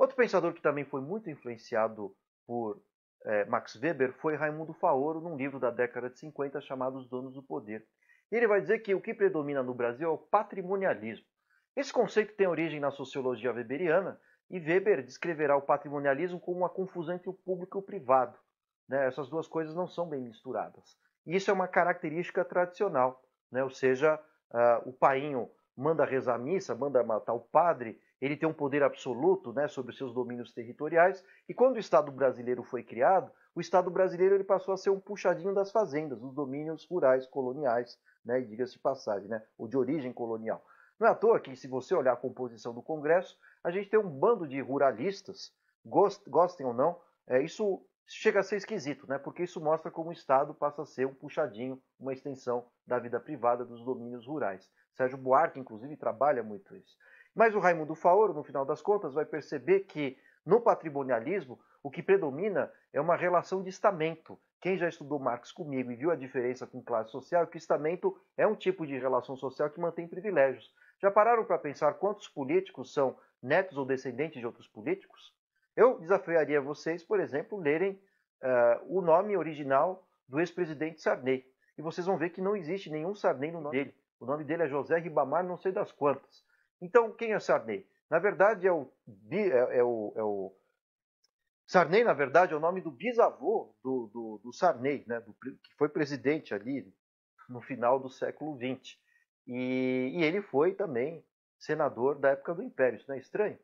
Outro pensador que também foi muito influenciado por é, Max Weber foi Raimundo Faoro, num livro da década de 50 chamado Os Donos do Poder. E ele vai dizer que o que predomina no Brasil é o patrimonialismo. Esse conceito tem origem na sociologia weberiana e Weber descreverá o patrimonialismo como uma confusão entre o público e o privado. Né? Essas duas coisas não são bem misturadas. E isso é uma característica tradicional, né? ou seja, uh, o painho manda rezar a missa, manda matar o padre, ele tem um poder absoluto né, sobre os seus domínios territoriais. E quando o Estado brasileiro foi criado, o Estado brasileiro ele passou a ser um puxadinho das fazendas, dos domínios rurais coloniais, né, diga-se de passagem, né, ou de origem colonial. Não é à toa que, se você olhar a composição do Congresso, a gente tem um bando de ruralistas, gostem ou não, é, isso chega a ser esquisito, né? porque isso mostra como o Estado passa a ser um puxadinho, uma extensão da vida privada dos domínios rurais. Sérgio Buarque, inclusive, trabalha muito isso. Mas o Raimundo Faoro, no final das contas, vai perceber que no patrimonialismo o que predomina é uma relação de estamento. Quem já estudou Marx comigo e viu a diferença com classe social, é que estamento é um tipo de relação social que mantém privilégios. Já pararam para pensar quantos políticos são netos ou descendentes de outros políticos? Eu desafiaria vocês, por exemplo, lerem uh, o nome original do ex-presidente Sarney. E vocês vão ver que não existe nenhum Sarney no nome dele. O nome dele é José Ribamar, não sei das quantas. Então, quem é Sarney? Na verdade, é o, é, é, o, é o. Sarney, na verdade, é o nome do bisavô do, do, do Sarney, né? Do, que foi presidente ali no final do século XX. E, e ele foi também senador da época do Império. Isso não é estranho?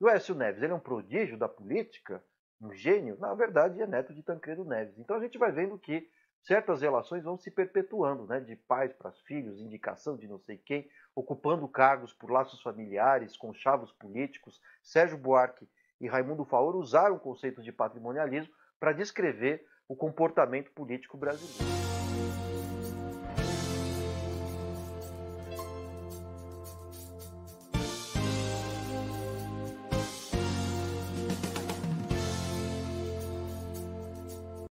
E o Écio Neves, ele é um prodígio da política, um gênio? Na verdade, é neto de Tancredo Neves. Então a gente vai vendo que certas relações vão se perpetuando, né? de pais para filhos, indicação de não sei quem, ocupando cargos por laços familiares, com chavos políticos. Sérgio Buarque e Raimundo Faor usaram o conceito de patrimonialismo para descrever o comportamento político brasileiro.